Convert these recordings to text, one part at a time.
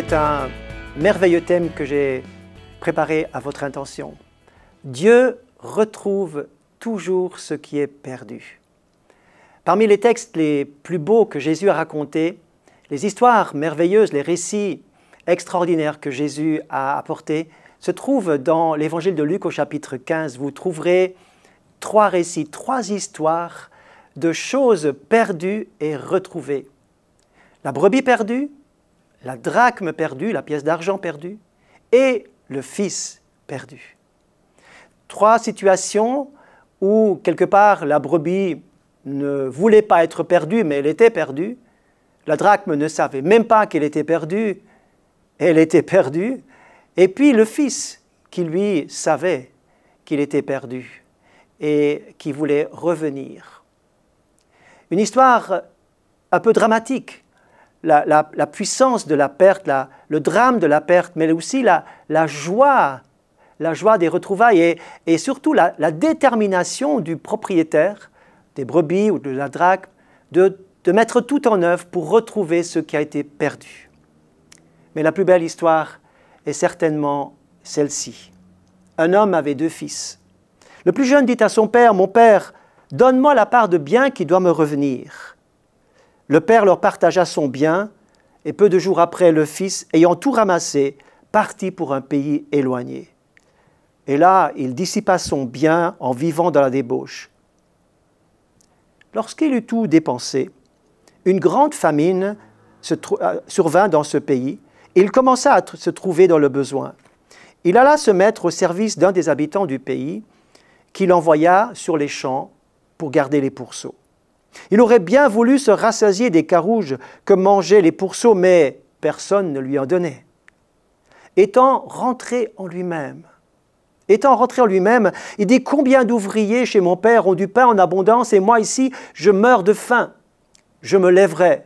C'est un merveilleux thème que j'ai préparé à votre intention. Dieu retrouve toujours ce qui est perdu. Parmi les textes les plus beaux que Jésus a racontés, les histoires merveilleuses, les récits extraordinaires que Jésus a apportés se trouvent dans l'évangile de Luc au chapitre 15. Vous trouverez trois récits, trois histoires de choses perdues et retrouvées. La brebis perdue, la drachme perdue, la pièce d'argent perdue, et le fils perdu. Trois situations où, quelque part, la brebis ne voulait pas être perdue, mais elle était perdue. La drachme ne savait même pas qu'elle était perdue. Elle était perdue. Et puis le fils, qui lui savait qu'il était perdu et qui voulait revenir. Une histoire un peu dramatique, la, puissance de la perte, le drame de la perte, mais aussi la, joie, la joie des retrouvailles et, surtout la, détermination du propriétaire des brebis ou de la drague de mettre tout en œuvre pour retrouver ce qui a été perdu. Mais la plus belle histoire est certainement celle-ci. Un homme avait deux fils. Le plus jeune dit à son père, Mon père, donne-moi la part de bien qui doit me revenir. Le Père leur partagea son bien, et peu de jours après, le Fils, ayant tout ramassé, partit pour un pays éloigné. Et là, il dissipa son bien en vivant dans la débauche. Lorsqu'il eut tout dépensé, une grande famine euh, survint dans ce pays, et il commença à se trouver dans le besoin. Il alla se mettre au service d'un des habitants du pays, qu'il envoya sur les champs pour garder les pourceaux. Il aurait bien voulu se rassasier des carouges que mangeaient les pourceaux, mais personne ne lui en donnait. Étant rentré en lui-même, étant rentré en lui-même, il dit Combien d'ouvriers chez mon père ont du pain en abondance, et moi ici, je meurs de faim. Je me lèverai,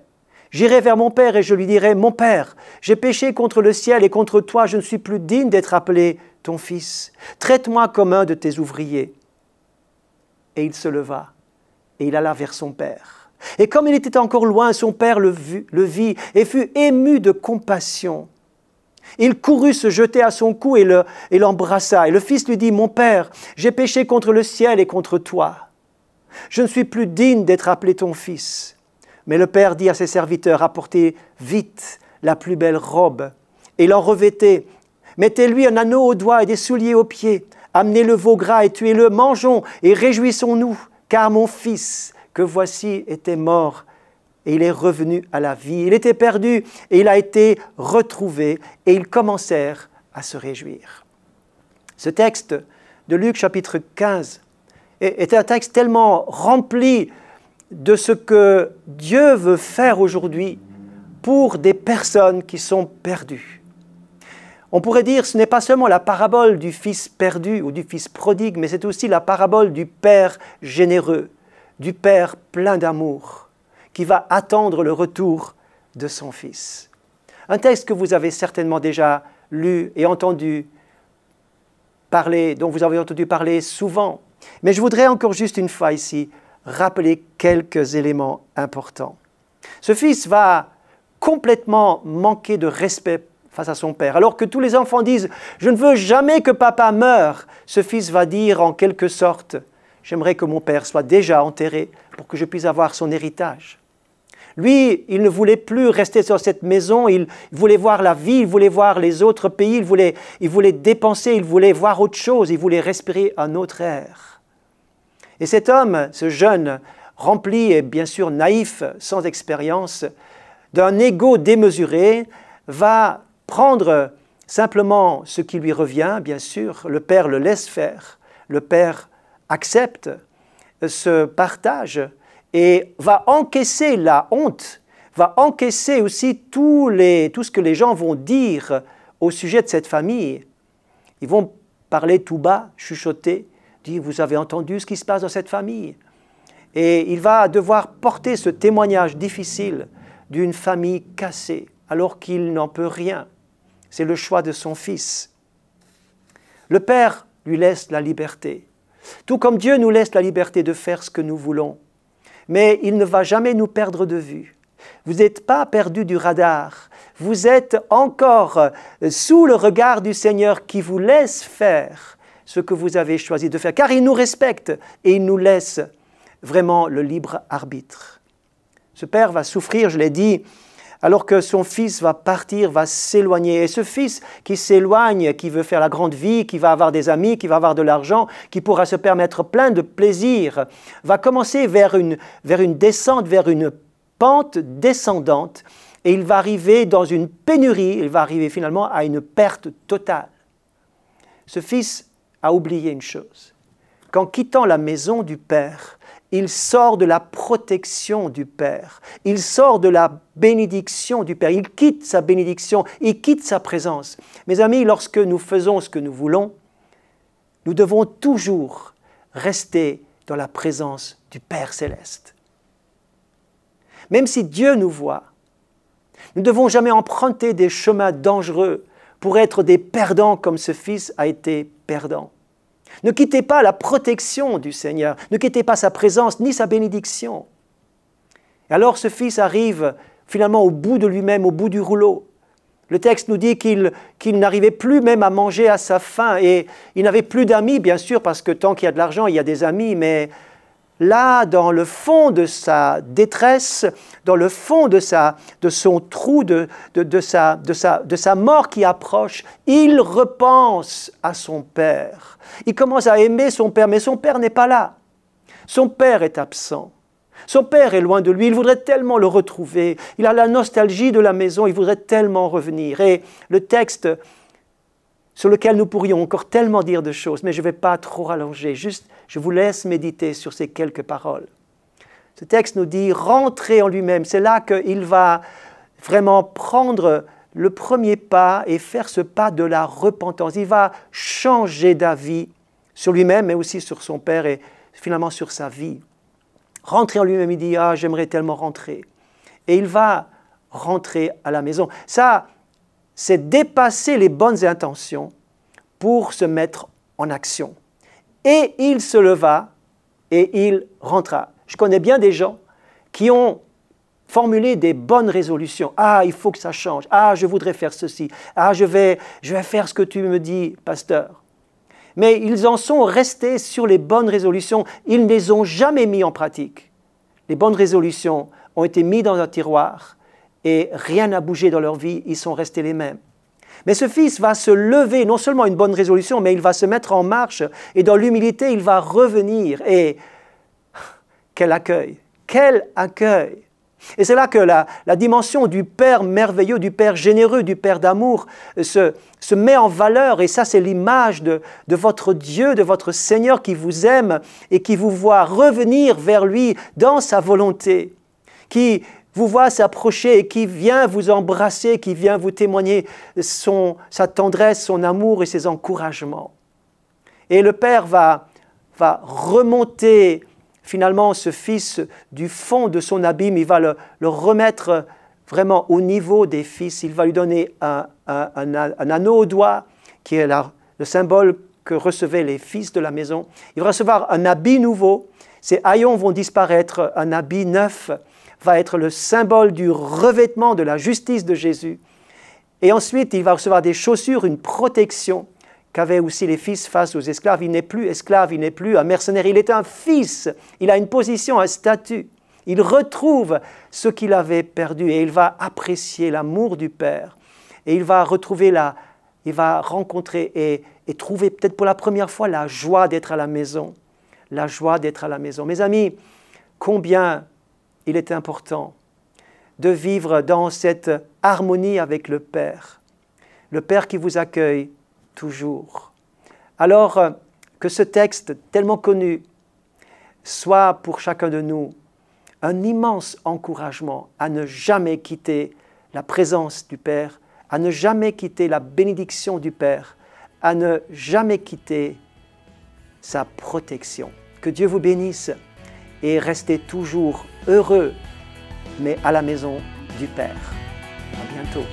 j'irai vers mon père et je lui dirai Mon père, j'ai péché contre le ciel et contre toi, je ne suis plus digne d'être appelé ton fils. Traite-moi comme un de tes ouvriers. Et il se leva et il alla vers son père. Et comme il était encore loin, son père le, vit et fut ému de compassion. Il courut se jeter à son cou et l'embrassa. Le, et, et le fils lui dit, Mon père, j'ai péché contre le ciel et contre toi. Je ne suis plus digne d'être appelé ton fils. Mais le père dit à ses serviteurs, Apportez vite la plus belle robe et l'en revêtez. Mettez-lui un anneau au doigt et des souliers aux pieds. Amenez le veau gras et tuez-le. Mangeons et réjouissons-nous car mon fils, que voici, était mort, et il est revenu à la vie. Il était perdu, et il a été retrouvé, et ils commencèrent à se réjouir. Ce texte de Luc chapitre 15 est un texte tellement rempli de ce que Dieu veut faire aujourd'hui pour des personnes qui sont perdues. On pourrait dire ce n'est pas seulement la parabole du fils perdu ou du fils prodigue, mais c'est aussi la parabole du Père généreux, du Père plein d'amour, qui va attendre le retour de son fils. Un texte que vous avez certainement déjà lu et entendu parler, dont vous avez entendu parler souvent. Mais je voudrais encore juste une fois ici rappeler quelques éléments importants. Ce fils va complètement manquer de respect face à son père. Alors que tous les enfants disent ⁇ Je ne veux jamais que papa meure ⁇ ce fils va dire en quelque sorte ⁇ J'aimerais que mon père soit déjà enterré pour que je puisse avoir son héritage. Lui, il ne voulait plus rester sur cette maison, il voulait voir la vie, il voulait voir les autres pays, il voulait, il voulait dépenser, il voulait voir autre chose, il voulait respirer un autre air. Et cet homme, ce jeune, rempli et bien sûr naïf, sans expérience, d'un ego démesuré, va prendre euh, simplement ce qui lui revient, bien sûr. Le Père le laisse faire, le Père accepte euh, ce partage et va encaisser la honte, va encaisser aussi les, tout ce que les gens vont dire au sujet de cette famille. Ils vont parler tout bas, chuchoter, dire vous avez entendu ce qui se passe dans cette famille. Et il va devoir porter ce témoignage difficile d'une famille cassée alors qu'il n'en peut rien c'est le choix de son Fils. Le Père lui laisse la liberté, tout comme Dieu nous laisse la liberté de faire ce que nous voulons. Mais il ne va jamais nous perdre de vue. Vous n'êtes pas perdu du radar. Vous êtes encore euh, sous le regard du Seigneur qui vous laisse faire ce que vous avez choisi de faire, car il nous respecte et il nous laisse vraiment le libre arbitre. Ce Père va souffrir, je l'ai dit, alors que son fils va partir, va s'éloigner. Et ce fils qui s'éloigne, qui veut faire la grande vie, qui va avoir des amis, qui va avoir de l'argent, qui pourra se permettre plein de plaisirs, va commencer vers une, vers une descente, vers une pente descendante, et il va arriver dans une pénurie, il va arriver finalement à une perte totale. Ce fils a oublié une chose. Qu'en quittant la maison du Père, il sort de la protection du Père, il sort de la bénédiction du Père, il quitte sa bénédiction, il quitte sa présence. Mes amis, lorsque nous faisons ce que nous voulons, nous devons toujours rester dans la présence du Père céleste. Même si Dieu nous voit, nous ne devons jamais emprunter des chemins dangereux pour être des perdants comme ce fils a été perdant. Ne quittez pas la protection du Seigneur, ne quittez pas sa présence ni sa bénédiction. Et alors ce fils arrive finalement au bout de lui-même, au bout du rouleau. Le texte nous dit qu'il n'arrivait plus même à manger à sa faim et il n'avait plus d'amis, bien sûr, parce que tant qu'il y a de l'argent, il y a des amis, mais là, dans le fond de sa détresse, dans le fond de, sa, de son trou, de, de, sa, de, sa, de sa mort qui approche, il repense à son père. Il commence à aimer son père, mais son père n'est pas là. Son père est absent. Son père est loin de lui, il voudrait tellement le retrouver. Il a la nostalgie de la maison, il voudrait tellement revenir. Et le texte sur lequel nous pourrions encore tellement dire de choses, mais je ne vais pas trop rallonger, juste je vous laisse méditer sur ces quelques paroles. Ce texte nous dit rentrer en lui-même. C'est là qu'il va vraiment prendre le premier pas et faire ce pas de la repentance. Il va changer d'avis sur lui-même, mais aussi sur son Père et finalement sur sa vie. Rentrer en lui-même, il dit Ah, j'aimerais tellement rentrer. Et il va rentrer à la maison. Ça, c'est dépasser les bonnes intentions pour se mettre en action. Et il se leva et il rentra. Je connais bien des gens qui ont formulé des bonnes résolutions. Ah, il faut que ça change. Ah, je voudrais faire ceci. Ah, je vais, faire ce que tu me dis, pasteur. Mais ils en sont restés sur les bonnes résolutions. Ils ne les ont jamais mis en pratique. Les bonnes résolutions ont été mises dans un tiroir et rien n'a bougé dans leur vie. Ils sont restés les mêmes. Mais ce fils va se lever, non seulement une bonne résolution, mais il va se mettre en marche et dans l'humilité, il va revenir. Et quel accueil, quel accueil. Et c'est là que la, dimension du Père merveilleux, du Père généreux, du Père d'amour euh, se, met en valeur. Et ça, c'est l'image de, de votre Dieu, de votre Seigneur qui vous aime et qui vous voit revenir vers lui dans sa volonté, qui vous voit s'approcher et qui vient vous embrasser, qui vient vous témoigner sa tendresse, son amour et ses encouragements. Et le Père va, va remonter finalement ce fils du fond de son abîme, il va le, remettre vraiment au niveau des fils, il va lui donner un, anneau au doigt, qui est le symbole que recevaient les fils de la maison. Il va recevoir un habit nouveau, ses haillons vont disparaître, un habit neuf, va être le symbole du revêtement de la justice de Jésus. Et ensuite, il va recevoir des chaussures, une protection qu'avaient aussi les fils face aux esclaves. Il n'est plus esclave, il n'est plus un mercenaire, il est un fils, il a une position, un statut. Il retrouve ce qu'il avait perdu et il va apprécier l'amour du Père. Et il va retrouver la, il va rencontrer et, et trouver peut-être pour la première fois la joie d'être à la maison. La joie d'être à la maison. Mes amis, combien il est important de vivre dans cette harmonie avec le Père, le Père qui vous accueille toujours. Alors euh, que ce texte tellement connu soit pour chacun de nous un immense encouragement à ne jamais quitter la présence du Père, à ne jamais quitter la bénédiction du Père, à ne jamais quitter sa protection. Que Dieu vous bénisse et restez toujours heureux, mais à la maison du Père. À bientôt.